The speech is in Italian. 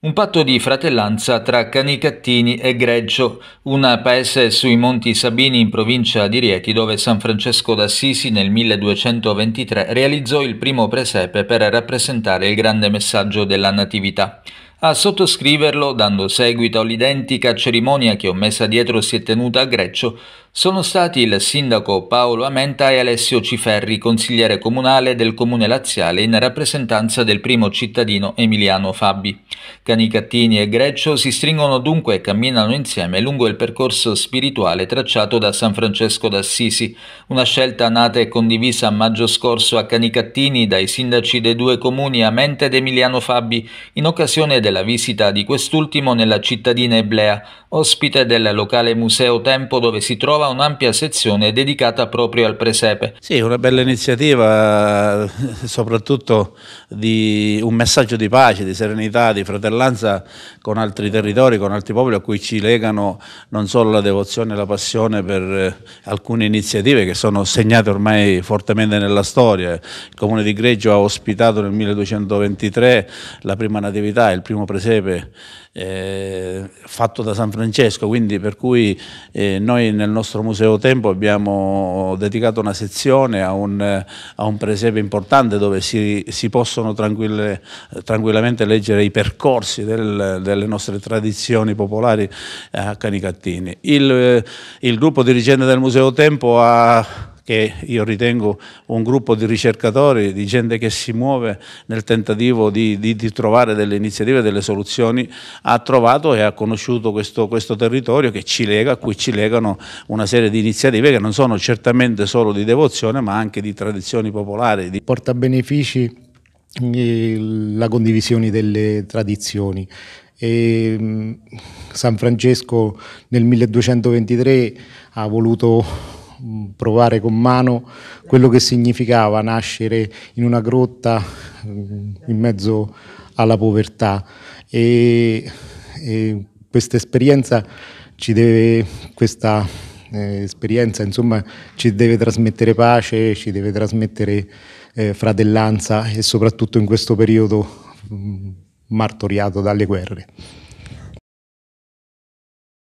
Un patto di fratellanza tra Canicattini e Greggio, un paese sui Monti Sabini in provincia di Rieti dove San Francesco d'Assisi nel 1223 realizzò il primo presepe per rappresentare il grande messaggio della Natività a sottoscriverlo, dando seguito all'identica cerimonia che ho Ommessa Dietro si è tenuta a Greccio, sono stati il sindaco Paolo Amenta e Alessio Ciferri, consigliere comunale del comune laziale in rappresentanza del primo cittadino Emiliano Fabbi. Canicattini e Greccio si stringono dunque e camminano insieme lungo il percorso spirituale tracciato da San Francesco d'Assisi, una scelta nata e condivisa a maggio scorso a Canicattini dai sindaci dei due comuni Amenta ed Emiliano Fabbi in occasione del della visita di quest'ultimo nella cittadina eblea, ospite del locale Museo Tempo dove si trova un'ampia sezione dedicata proprio al presepe. Sì, una bella iniziativa, eh, soprattutto di un messaggio di pace, di serenità, di fratellanza con altri territori, con altri popoli a cui ci legano non solo la devozione e la passione per eh, alcune iniziative che sono segnate ormai fortemente nella storia. Il comune di Greggio ha ospitato nel 1223 la prima natività, il primo primo presepe eh, fatto da San Francesco, quindi per cui eh, noi nel nostro Museo Tempo abbiamo dedicato una sezione a un, a un presepe importante dove si, si possono tranquille, tranquillamente leggere i percorsi del, delle nostre tradizioni popolari eh, a Canicattini. Il, il gruppo dirigente del Museo Tempo ha che io ritengo un gruppo di ricercatori, di gente che si muove nel tentativo di, di, di trovare delle iniziative, delle soluzioni, ha trovato e ha conosciuto questo, questo territorio che ci lega, a cui ci legano una serie di iniziative che non sono certamente solo di devozione ma anche di tradizioni popolari. Di... Porta benefici mm, la condivisione delle tradizioni. E mm, San Francesco nel 1223 ha voluto Mm, provare con mano quello che significava nascere in una grotta mm, in mezzo alla povertà e, e questa esperienza ci deve, questa eh, esperienza insomma ci deve trasmettere pace, ci deve trasmettere eh, fratellanza e soprattutto in questo periodo mh, mm, martoriato dalle guerre.